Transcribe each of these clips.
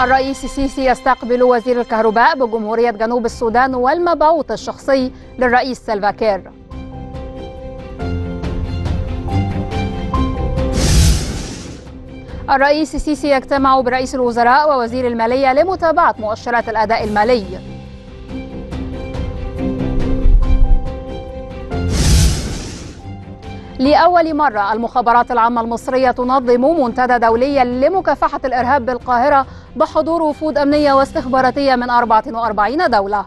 الرئيس السيسي يستقبل وزير الكهرباء بجمهورية جنوب السودان والمبعوث الشخصي للرئيس سلفاكير الرئيس السيسي يجتمع برئيس الوزراء ووزير المالية لمتابعة مؤشرات الأداء المالي لأول مرة المخابرات العامة المصرية تنظم منتدى دوليا لمكافحة الإرهاب بالقاهرة بحضور وفود أمنية واستخباراتية من 44 دولة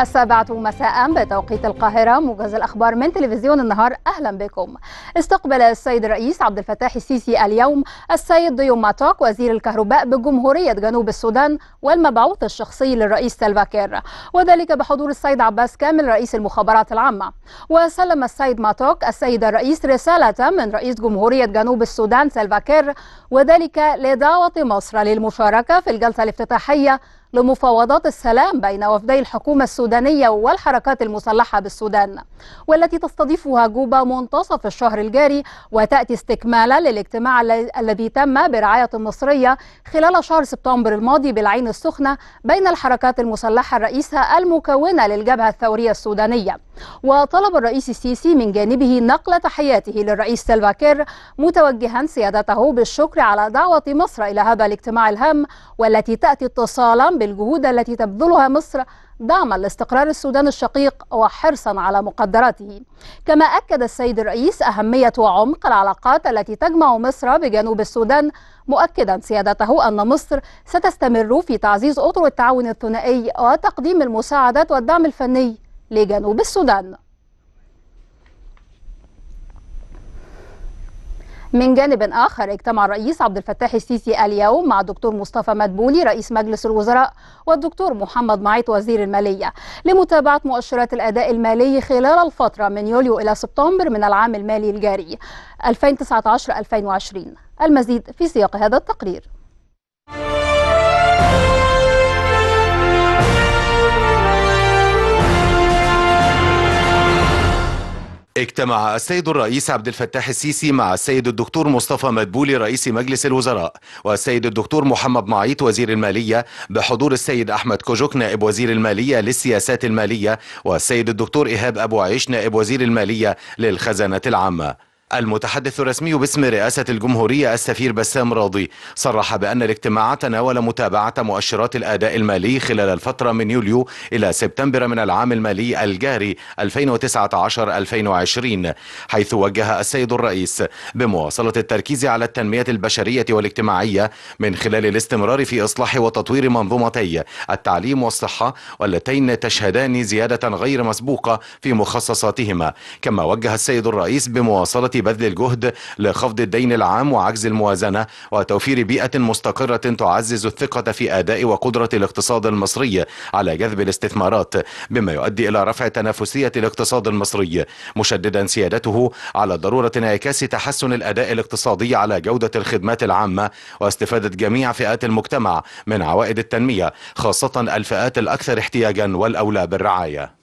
السابعة مساء بتوقيت القاهرة موجز الأخبار من تلفزيون النهار أهلا بكم استقبل السيد الرئيس عبد الفتاح السيسي اليوم السيد ديوم ماتوك وزير الكهرباء بجمهورية جنوب السودان والمبعوث الشخصي للرئيس سلفاكر وذلك بحضور السيد عباس كامل رئيس المخابرات العامة وسلم السيد ماتوك السيد الرئيس رسالة من رئيس جمهورية جنوب السودان سلفاكر وذلك لدعوة مصر للمشاركة في الجلسة الافتتاحية لمفاوضات السلام بين وفدي الحكومة السودانية والحركات المسلحة بالسودان والتي تستضيفها جوبا منتصف الشهر الجاري وتأتي استكمالا للاجتماع الذي تم برعاية مصرية خلال شهر سبتمبر الماضي بالعين السخنة بين الحركات المسلحة الرئيسة المكونة للجبهة الثورية السودانية وطلب الرئيس السيسي من جانبه نقل تحياته للرئيس سلفاكر متوجها سيادته بالشكر على دعوة مصر إلى هذا الاجتماع الهام والتي تأتي اتصالا بالجهود التي تبذلها مصر دعما لاستقرار السودان الشقيق وحرصا على مقدراته كما أكد السيد الرئيس أهمية وعمق العلاقات التي تجمع مصر بجنوب السودان مؤكدا سيادته أن مصر ستستمر في تعزيز أطر التعاون الثنائي وتقديم المساعدات والدعم الفني لجنوب السودان من جانب آخر اجتمع الرئيس عبد الفتاح السيسي اليوم مع الدكتور مصطفى مدبولي رئيس مجلس الوزراء والدكتور محمد معيط وزير المالية لمتابعة مؤشرات الأداء المالي خلال الفترة من يوليو إلى سبتمبر من العام المالي الجاري 2019-2020 المزيد في سياق هذا التقرير اجتمع السيد الرئيس عبد الفتاح السيسي مع السيد الدكتور مصطفى مدبولي رئيس مجلس الوزراء والسيد الدكتور محمد معيط وزير المالية بحضور السيد أحمد كوجوك نائب وزير المالية للسياسات المالية والسيد الدكتور إيهاب أبو عيش نائب وزير المالية للخزانة العامة المتحدث الرسمي باسم رئاسة الجمهورية السفير بسام راضي صرح بأن الاجتماع تناول متابعة مؤشرات الأداء المالي خلال الفترة من يوليو إلى سبتمبر من العام المالي الجاري 2019-2020 حيث وجه السيد الرئيس بمواصلة التركيز على التنمية البشرية والاجتماعية من خلال الاستمرار في إصلاح وتطوير منظومتي التعليم والصحة واللتين تشهدان زيادة غير مسبوقة في مخصصاتهما كما وجه السيد الرئيس بمواصلة بذل الجهد لخفض الدين العام وعجز الموازنة وتوفير بيئة مستقرة تعزز الثقة في أداء وقدرة الاقتصاد المصري على جذب الاستثمارات بما يؤدي إلى رفع تنافسية الاقتصاد المصري مشددا سيادته على ضرورة انعكاس تحسن الأداء الاقتصادي على جودة الخدمات العامة واستفادة جميع فئات المجتمع من عوائد التنمية خاصة الفئات الأكثر احتياجا والأولى بالرعاية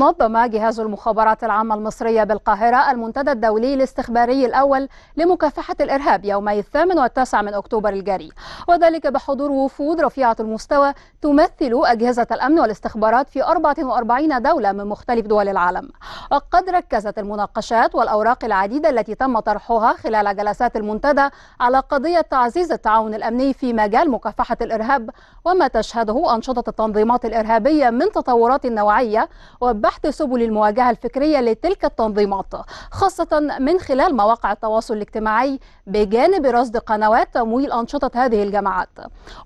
نظم جهاز المخابرات العامة المصرية بالقاهرة المنتدى الدولي الاستخباري الأول لمكافحة الإرهاب يومي الثامن والتاسع من أكتوبر الجاري وذلك بحضور وفود رفيعة المستوى تمثل أجهزة الأمن والاستخبارات في 44 دولة من مختلف دول العالم وقد ركزت المناقشات والأوراق العديدة التي تم طرحها خلال جلسات المنتدى على قضية تعزيز التعاون الأمني في مجال مكافحة الإرهاب وما تشهده أنشطة التنظيمات الإرهابية من تطورات نوعية وبعد بحث سبل المواجهة الفكرية لتلك التنظيمات خاصة من خلال مواقع التواصل الاجتماعي بجانب رصد قنوات تمويل أنشطة هذه الجماعات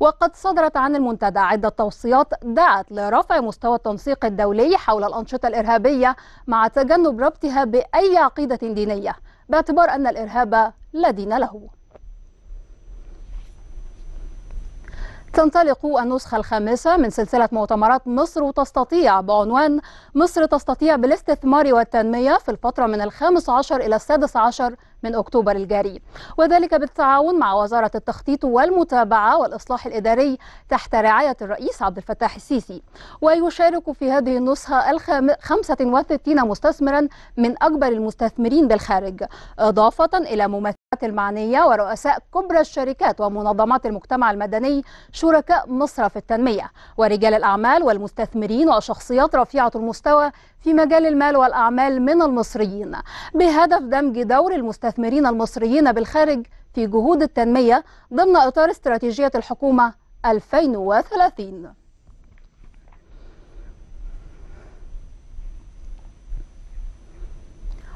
وقد صدرت عن المنتدى عدة توصيات دعت لرفع مستوى التنسيق الدولي حول الأنشطة الإرهابية مع تجنب ربطها بأي عقيدة دينية باعتبار أن الإرهاب لا دين له تنطلق النسخة الخامسة من سلسلة مؤتمرات مصر وتستطيع بعنوان مصر تستطيع بالاستثمار والتنمية في الفترة من الخامس عشر إلى السادس عشر من أكتوبر الجاري وذلك بالتعاون مع وزارة التخطيط والمتابعة والإصلاح الإداري تحت رعاية الرئيس عبد الفتاح السيسي ويشارك في هذه النسخة 65 مستثمرا من أكبر المستثمرين بالخارج إضافة إلى ممثلات المعنية ورؤساء كبرى الشركات ومنظمات المجتمع المدني شركاء مصر في التنمية ورجال الأعمال والمستثمرين وشخصيات رفيعة المستوى في مجال المال والأعمال من المصريين بهدف دمج دور المستثمرين المستثمرين المصريين بالخارج في جهود التنمية ضمن إطار استراتيجية الحكومة 2030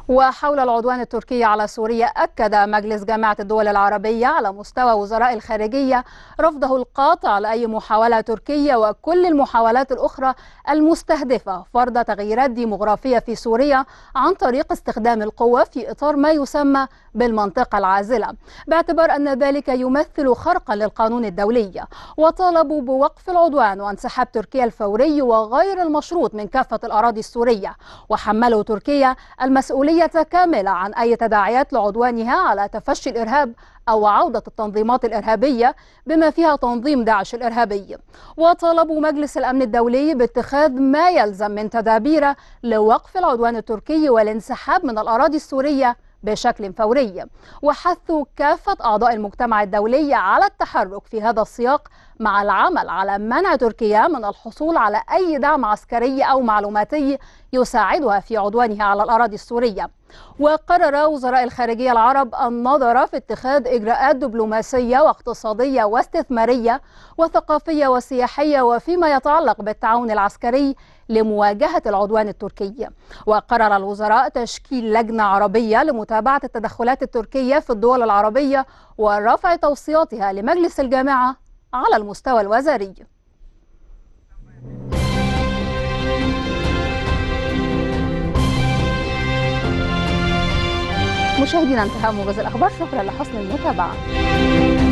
وحول العدوان التركي على سوريا أكد مجلس جامعة الدول العربية على مستوى وزراء الخارجية رفضه القاطع لأي محاولة تركية وكل المحاولات الأخرى المستهدفة فرض تغييرات ديمغرافية في سوريا عن طريق استخدام القوة في إطار ما يسمى بالمنطقة العازلة باعتبار أن ذلك يمثل خرقا للقانون الدولي وطالبوا بوقف العدوان وانسحاب تركيا الفوري وغير المشروط من كافة الأراضي السورية وحملوا تركيا المسؤولية خلفية كاملة عن أي تداعيات لعدوانها على تفشي الإرهاب أو عودة التنظيمات الإرهابية بما فيها تنظيم داعش الإرهابي وطالبوا مجلس الأمن الدولي باتخاذ ما يلزم من تدابير لوقف العدوان التركي والانسحاب من الأراضي السورية بشكل فوري وحثوا كافة أعضاء المجتمع الدولي على التحرك في هذا السياق مع العمل على منع تركيا من الحصول على أي دعم عسكري أو معلوماتي يساعدها في عدوانها على الأراضي السورية وقرر وزراء الخارجية العرب النظر في اتخاذ إجراءات دبلوماسية واقتصادية واستثمارية وثقافية وسياحية وفيما يتعلق بالتعاون العسكري لمواجهة العدوان التركي وقرر الوزراء تشكيل لجنة عربية لمتابعة التدخلات التركية في الدول العربية ورفع توصياتها لمجلس الجامعة على المستوى الوزاري مشاهدينا انتهى موجز الأخبار شكرا لحسن المتابعة